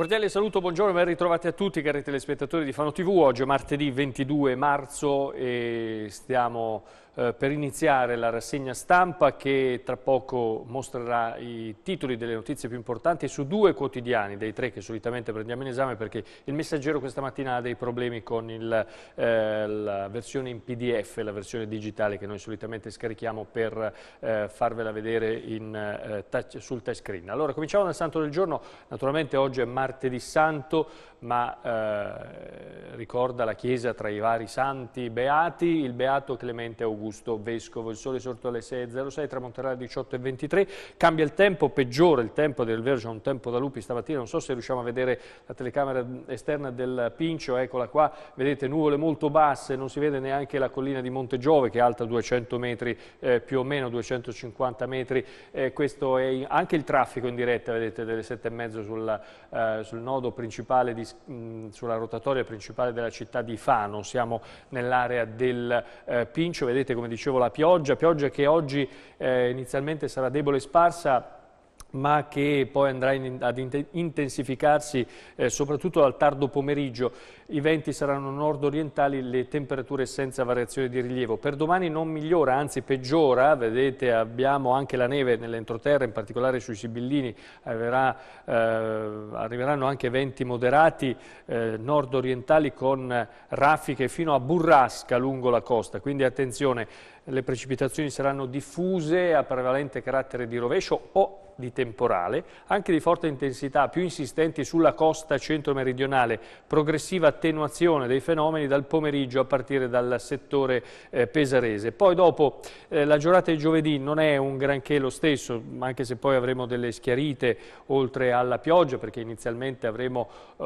cordiale saluto, buongiorno, ben ritrovati a tutti cari telespettatori di Fano TV. Oggi è martedì 22 marzo e stiamo eh, per iniziare la rassegna stampa che tra poco mostrerà i titoli delle notizie più importanti su due quotidiani dei tre che solitamente prendiamo in esame perché il messaggero questa mattina ha dei problemi con il, eh, la versione in pdf, la versione digitale che noi solitamente scarichiamo per eh, farvela vedere in, eh, touch, sul touchscreen. Allora cominciamo dal santo del giorno, naturalmente oggi è martedì santo ma eh, ricorda la Chiesa tra i vari santi beati il beato Clemente Augusto Augusto Vescovo. Il sole sorto alle 6.06, tramonterà alle 18.23. Cambia il tempo, peggiora il tempo del Verge, un tempo da lupi stamattina. Non so se riusciamo a vedere la telecamera esterna del Pincio, eccola qua. Vedete nuvole molto basse, non si vede neanche la collina di Monte Giove che è alta 200 metri, eh, più o meno 250 metri. Eh, questo è anche il traffico in diretta, vedete, delle 7.30 sul, eh, sul nodo principale, di, mh, sulla rotatoria principale della città di Fano. Siamo nell'area del eh, Pincio, vedete come dicevo, la pioggia, pioggia che oggi eh, inizialmente sarà debole e sparsa, ma che poi andrà in, ad intensificarsi eh, soprattutto al tardo pomeriggio. I venti saranno nord-orientali, le temperature senza variazione di rilievo. Per domani non migliora, anzi peggiora, vedete abbiamo anche la neve nell'entroterra, in particolare sui Sibillini, Arriverà, eh, arriveranno anche venti moderati eh, nord-orientali con raffiche fino a burrasca lungo la costa, quindi attenzione le precipitazioni saranno diffuse a prevalente carattere di rovescio o di temporale, anche di forte intensità, più insistenti sulla costa centro-meridionale, progressiva attenuazione dei fenomeni dal pomeriggio a partire dal settore eh, pesarese. Poi dopo eh, la giornata di giovedì non è un granché lo stesso, anche se poi avremo delle schiarite oltre alla pioggia, perché inizialmente avremo eh,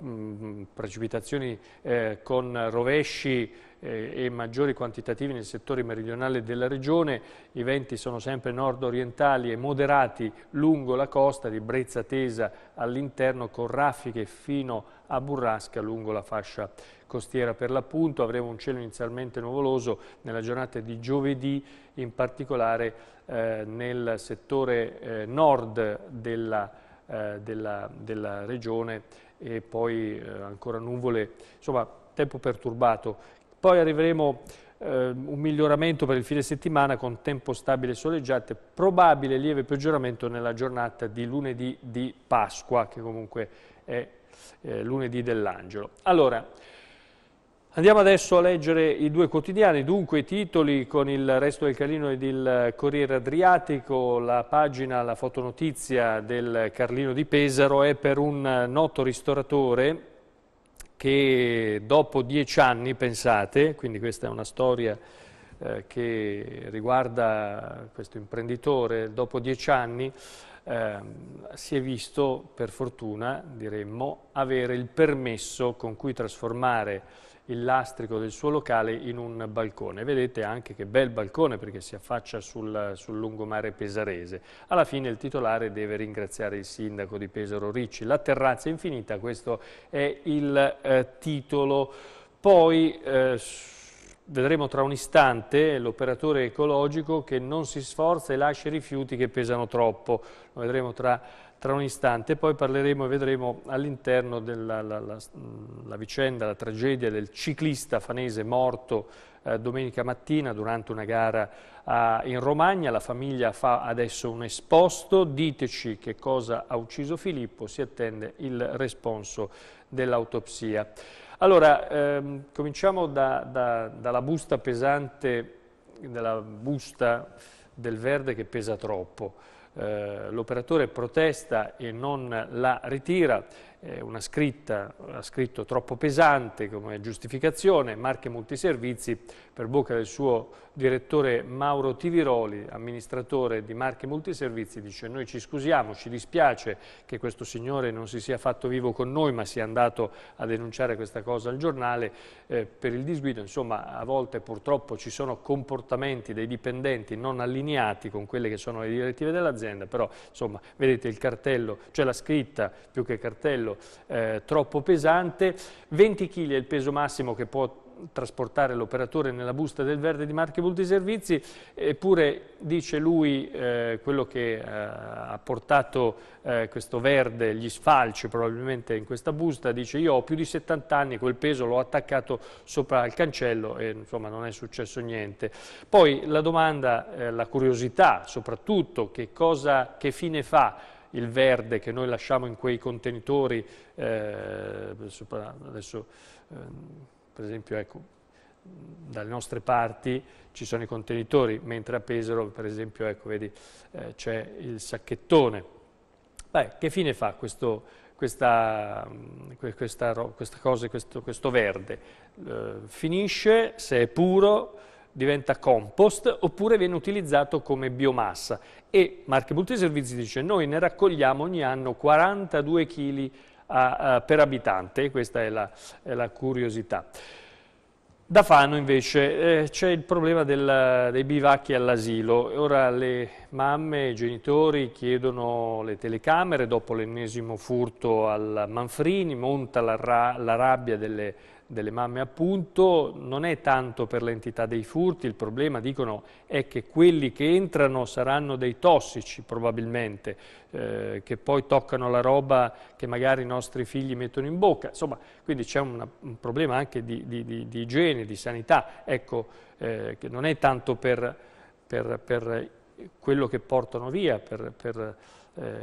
mh, precipitazioni eh, con rovesci eh, e maggiori quantitativi nel settore meridionale della regione, i venti sono sempre nord-orientali e moderati lungo la costa di brezza tesa all'interno con raffiche fino a burrasca lungo la fascia costiera per l'appunto. Avremo un cielo inizialmente nuvoloso nella giornata di giovedì, in particolare eh, nel settore eh, nord della, eh, della, della regione e poi eh, ancora nuvole, insomma tempo perturbato poi arriveremo eh, un miglioramento per il fine settimana con tempo stabile e soleggiate, probabile lieve peggioramento nella giornata di lunedì di Pasqua, che comunque è eh, lunedì dell'angelo. Allora, andiamo adesso a leggere i due quotidiani, dunque i titoli con il resto del Carlino ed il Corriere Adriatico, la pagina, la fotonotizia del Carlino di Pesaro è per un noto ristoratore che dopo dieci anni, pensate, quindi questa è una storia eh, che riguarda questo imprenditore, dopo dieci anni eh, si è visto, per fortuna, diremmo, avere il permesso con cui trasformare il lastrico del suo locale in un balcone. Vedete anche che bel balcone perché si affaccia sul, sul, lungomare pesarese. Alla fine il titolare deve ringraziare il sindaco di Pesaro Ricci. La terrazza infinita, questo è il eh, titolo. Poi eh, Vedremo tra un istante l'operatore ecologico che non si sforza e lascia i rifiuti che pesano troppo. Lo vedremo tra, tra un istante. Poi parleremo e vedremo all'interno della la, la, mm, la vicenda, la tragedia del ciclista fanese morto eh, domenica mattina durante una gara eh, in Romagna. La famiglia fa adesso un esposto. Diteci che cosa ha ucciso Filippo. Si attende il responso dell'autopsia. Allora, ehm, cominciamo da, da, dalla busta pesante, della busta del verde che pesa troppo. Eh, L'operatore protesta e non la ritira, una scritta, ha scritto troppo pesante come giustificazione, marche multiservizi, per bocca del suo direttore Mauro Tiviroli, amministratore di marche multiservizi, dice noi ci scusiamo, ci dispiace che questo signore non si sia fatto vivo con noi ma sia andato a denunciare questa cosa al giornale eh, per il disguido, insomma a volte purtroppo ci sono comportamenti dei dipendenti non allineati con quelle che sono le direttive dell'azienda, però insomma vedete il cartello, cioè la scritta più che cartello livello eh, troppo pesante, 20 kg è il peso massimo che può trasportare l'operatore nella busta del verde di marche multiservizi, eppure dice lui eh, quello che eh, ha portato eh, questo verde, gli sfalci probabilmente in questa busta, dice io ho più di 70 anni, quel peso l'ho attaccato sopra al cancello e insomma non è successo niente. Poi la domanda, eh, la curiosità soprattutto, che, cosa, che fine fa il verde che noi lasciamo in quei contenitori, eh, adesso ehm, per esempio ecco, dalle nostre parti ci sono i contenitori, mentre a Pesaro per esempio ecco, vedi, eh, c'è il sacchettone. Beh, che fine fa questo, questa, mm, questa, questa cosa, questo, questo verde? Eh, finisce, se è puro, diventa compost oppure viene utilizzato come biomassa. E Marche Multiservizi dice noi ne raccogliamo ogni anno 42 kg per abitante, questa è la, è la curiosità. Da Fano invece eh, c'è il problema del, dei bivacchi all'asilo, ora le Mamme e genitori chiedono le telecamere dopo l'ennesimo furto al Manfrini, monta la, ra la rabbia delle, delle, mamme appunto, non è tanto per l'entità dei furti, il problema dicono è che quelli che entrano saranno dei tossici probabilmente, eh, che poi toccano la roba che magari i nostri figli mettono in bocca, insomma quindi c'è un, problema anche di, di, di, di, igiene, di sanità, ecco eh, che non è tanto per, per, per quello che portano via per, per eh,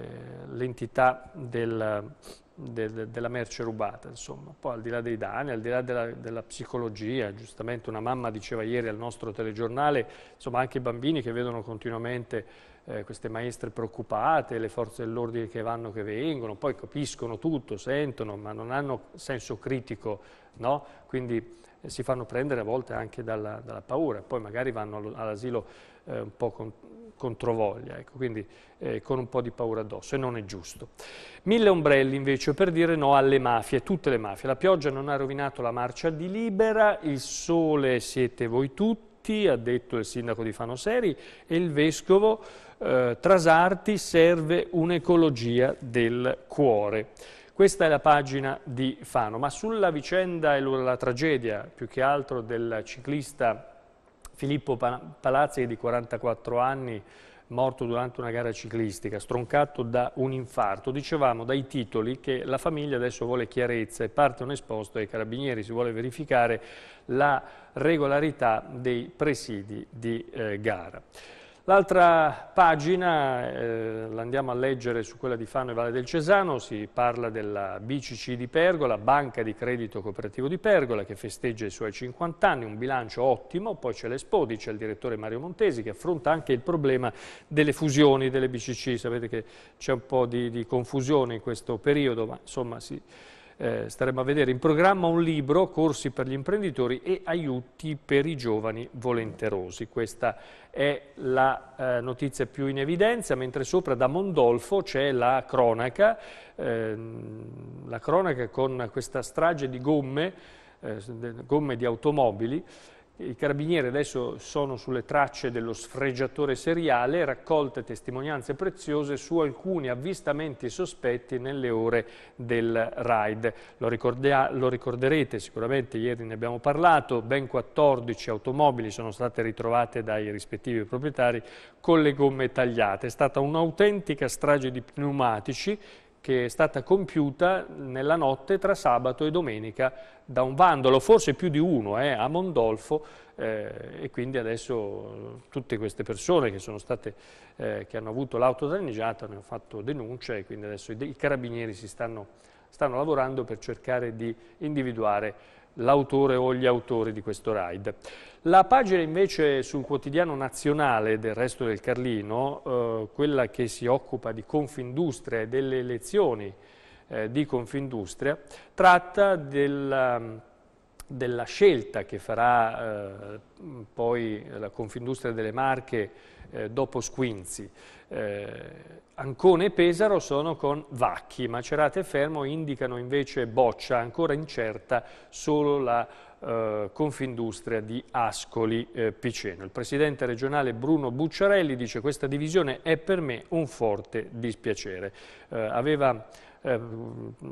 l'entità del, del, della merce rubata, insomma. Poi al di là dei danni, al di là della, della, psicologia, giustamente una mamma diceva ieri al nostro telegiornale, insomma anche i bambini che vedono continuamente eh, queste maestre preoccupate, le forze dell'ordine che vanno che vengono, poi capiscono tutto, sentono, ma non hanno senso critico, no? quindi eh, si fanno prendere a volte anche dalla, dalla paura, poi magari vanno all'asilo eh, un po' con, controvoglia, ecco, quindi eh, con un po' di paura addosso e non è giusto. Mille ombrelli invece per dire no alle mafie, tutte le mafie. La pioggia non ha rovinato la marcia di Libera, il sole siete voi tutti, ha detto il sindaco di Fanoseri e il vescovo eh, Trasarti serve un'ecologia del cuore. Questa è la pagina di Fano, ma sulla vicenda e la tragedia più che altro del ciclista Filippo Palazzi di 44 anni, morto durante una gara ciclistica, stroncato da un infarto. Dicevamo dai titoli che la famiglia adesso vuole chiarezza e parte un esposto ai carabinieri, si vuole verificare la regolarità dei presidi di eh, gara. L'altra pagina, eh, l'andiamo a leggere su quella di Fano e Valle del Cesano, si parla della BCC di Pergola, Banca di Credito Cooperativo di Pergola, che festeggia i suoi 50 anni, un bilancio ottimo, poi c'è l'Espodi, c'è il direttore Mario Montesi che affronta anche il problema delle fusioni delle BCC, sapete che c'è un po' di, di confusione in questo periodo, ma insomma si... Sì eh, staremo a vedere in programma un libro, corsi per gli imprenditori e aiuti per i giovani volenterosi. Questa è la eh, notizia più in evidenza, mentre sopra da Mondolfo c'è la cronaca, ehm, la cronaca con questa strage di gomme, eh, gomme di automobili, i carabinieri adesso sono sulle tracce dello sfregiatore seriale, raccolte testimonianze preziose su alcuni avvistamenti sospetti nelle ore del raid. Lo, lo, ricorderete sicuramente, ieri ne abbiamo parlato, ben 14 automobili sono state ritrovate dai rispettivi proprietari con le gomme tagliate. È stata un'autentica strage di pneumatici che è stata compiuta nella notte tra sabato e domenica da un vandolo, forse più di uno, eh, a Mondolfo, eh, e quindi adesso tutte queste persone che, state, eh, che hanno avuto l'auto danneggiata ne hanno fatto denuncia e quindi adesso i, i carabinieri si stanno, stanno lavorando per cercare di individuare l'autore o gli autori di questo raid. La pagina invece sul quotidiano nazionale del resto del Carlino, eh, quella che si occupa di Confindustria e delle elezioni eh, di Confindustria, tratta del, mm, della scelta che farà eh, poi la Confindustria delle Marche eh, dopo Squinzi eh, Ancone e Pesaro sono con Vacchi, Macerate e Fermo indicano invece boccia, ancora incerta solo la eh, Confindustria di Ascoli eh, Piceno. Il presidente regionale Bruno Bucciarelli dice questa divisione è per me un forte dispiacere. Eh, aveva eh,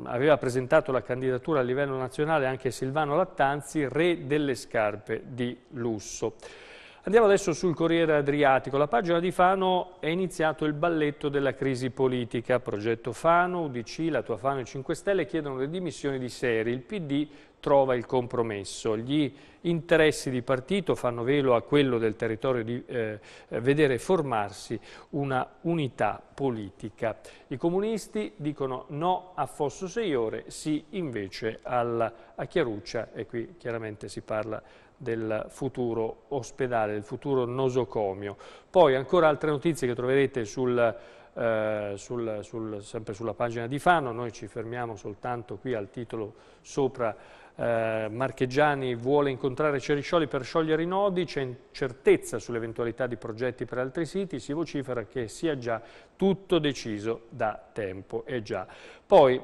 aveva presentato la candidatura a livello nazionale anche Silvano Lattanzi, re delle scarpe di lusso. Andiamo adesso sul Corriere Adriatico. La pagina di Fano è iniziato il balletto della crisi politica. Progetto Fano, UDC, La Tua Fano e 5 Stelle chiedono le dimissioni di Seri. Il PD trova il compromesso. Gli interessi di partito fanno velo a quello del territorio di eh, vedere formarsi una unità politica. I comunisti dicono no a Fosso Seiore, sì invece alla, a Chiaruccia e qui chiaramente si parla di del futuro ospedale, del futuro nosocomio. Poi ancora altre notizie che troverete sul, eh, sul, sul, sempre sulla pagina di Fano, noi ci fermiamo soltanto qui al titolo sopra eh, Marcheggiani vuole incontrare Ceriscioli per sciogliere i nodi, c'è incertezza sull'eventualità di progetti per altri siti, si vocifera che sia già tutto deciso da tempo. È già. Poi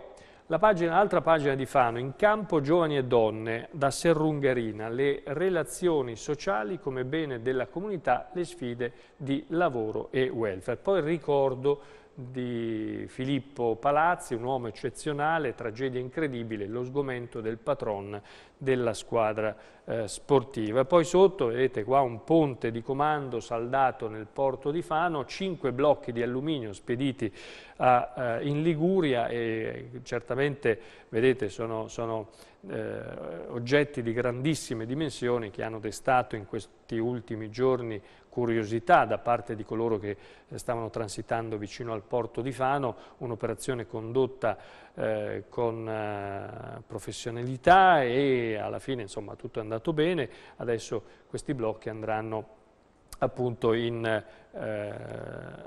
l'altra pagina, pagina di Fano, in campo giovani e donne, da Serrungherina, le relazioni sociali come bene della comunità, le sfide di lavoro e welfare. Poi ricordo di Filippo Palazzi, un uomo eccezionale, tragedia incredibile, lo sgomento del patron della squadra eh, sportiva. Poi sotto vedete qua un ponte di comando saldato nel porto di Fano, cinque blocchi di alluminio spediti a, eh, in Liguria e certamente vedete sono, sono eh, oggetti di grandissime dimensioni che hanno destato in questi ultimi giorni curiosità da parte di coloro che eh, stavano transitando vicino al porto di Fano, un'operazione condotta eh, con eh, professionalità e alla fine insomma, tutto è andato bene, adesso questi blocchi andranno appunto in, eh,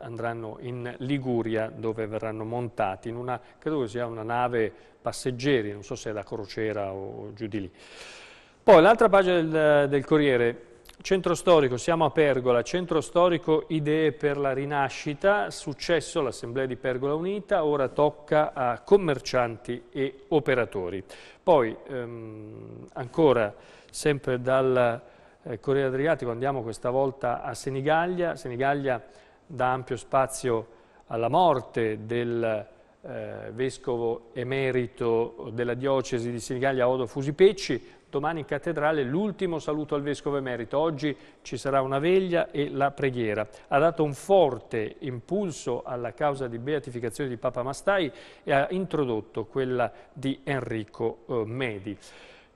andranno in Liguria dove verranno montati in una, credo che sia una nave passeggeri, non so se è da crociera o, giù di lì. Poi l'altra pagina del, del Corriere, Centro storico, siamo a Pergola, centro storico Idee per la rinascita, successo l'Assemblea di Pergola Unita, ora tocca a commercianti e operatori. Poi ehm, ancora sempre dal eh, Corriere Adriatico andiamo questa volta a Senigallia, Senigallia dà ampio spazio alla morte del eh, vescovo emerito della diocesi di Senigallia Odo Fusipecci, domani in cattedrale l'ultimo saluto al Vescovo Emerito. Oggi ci sarà una veglia e la preghiera. Ha dato un forte impulso alla causa di beatificazione di Papa Mastai e ha introdotto quella di Enrico eh, Medi.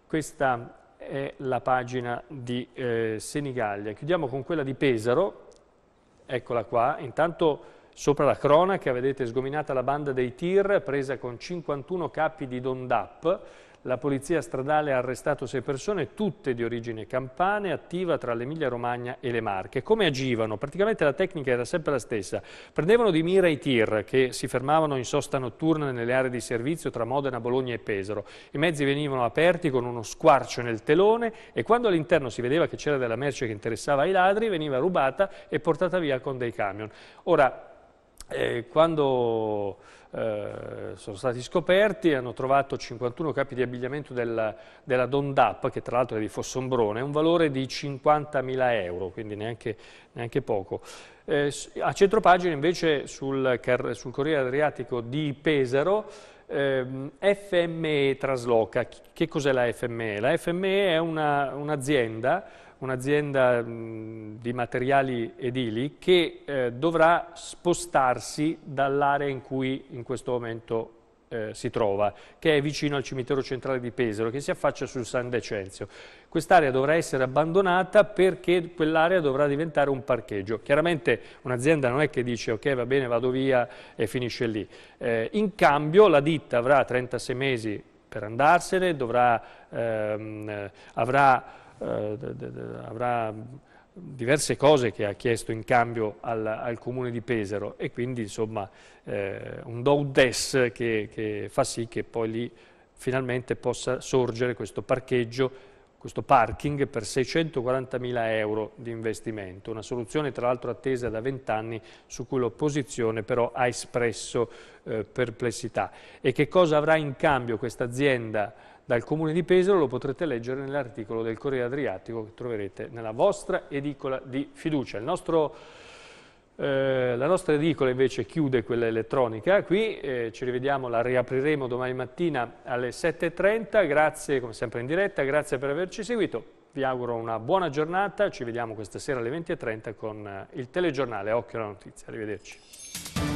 Questa è la pagina di eh, Senigallia. Chiudiamo con quella di Pesaro, eccola qua, intanto sopra la cronaca vedete sgominata la banda dei tir presa con 51 capi di Dondap, la polizia stradale ha arrestato sei persone, tutte di origine campane, attiva tra l'Emilia Romagna e le Marche. Come agivano? Praticamente la tecnica era sempre la stessa. Prendevano di mira i tir che si fermavano in sosta notturna nelle aree di servizio tra Modena, Bologna e Pesaro. I mezzi venivano aperti con uno squarcio nel telone e quando all'interno si vedeva che c'era della merce che interessava ai ladri veniva rubata e portata via con dei camion. Ora, eh, quando eh, sono stati scoperti, hanno trovato 51 capi di abbigliamento della, della Dondap, che tra l'altro è di Fossombrone, un valore di 50.000 euro, quindi neanche, neanche poco. Eh, a centropagina invece sul, sul Corriere Adriatico di Pesaro ehm, FME trasloca. Che cos'è la FME? La FME è un'azienda un'azienda mm, di materiali edili che eh, dovrà spostarsi dall'area in cui in questo momento eh, si trova, che è vicino al cimitero centrale di Pesaro, che si affaccia sul San Decenzio. Quest'area dovrà essere abbandonata perché quell'area dovrà diventare un parcheggio. Chiaramente un'azienda non è che dice ok va bene vado via e finisce lì. Eh, in cambio la ditta avrà 36 mesi per andarsene, dovrà, ehm, avrà eh, avrà diverse cose che ha chiesto in cambio al, al comune di Pesaro e quindi insomma eh, un do des che, che, fa sì che poi lì finalmente possa sorgere questo parcheggio questo parking per 640.000 euro di investimento, una soluzione tra l'altro attesa da vent'anni su cui l'opposizione però ha espresso eh, perplessità. E che cosa avrà in cambio questa azienda dal Comune di Pesaro lo potrete leggere nell'articolo del Corriere Adriatico che troverete nella vostra edicola di fiducia. Nostro, eh, la nostra edicola invece chiude quella elettronica qui, eh, ci rivediamo, la riapriremo domani mattina alle 7.30, grazie come sempre in diretta, grazie per averci seguito, vi auguro una buona giornata, ci vediamo questa sera alle 20.30 con eh, il telegiornale Occhio alla Notizia, arrivederci.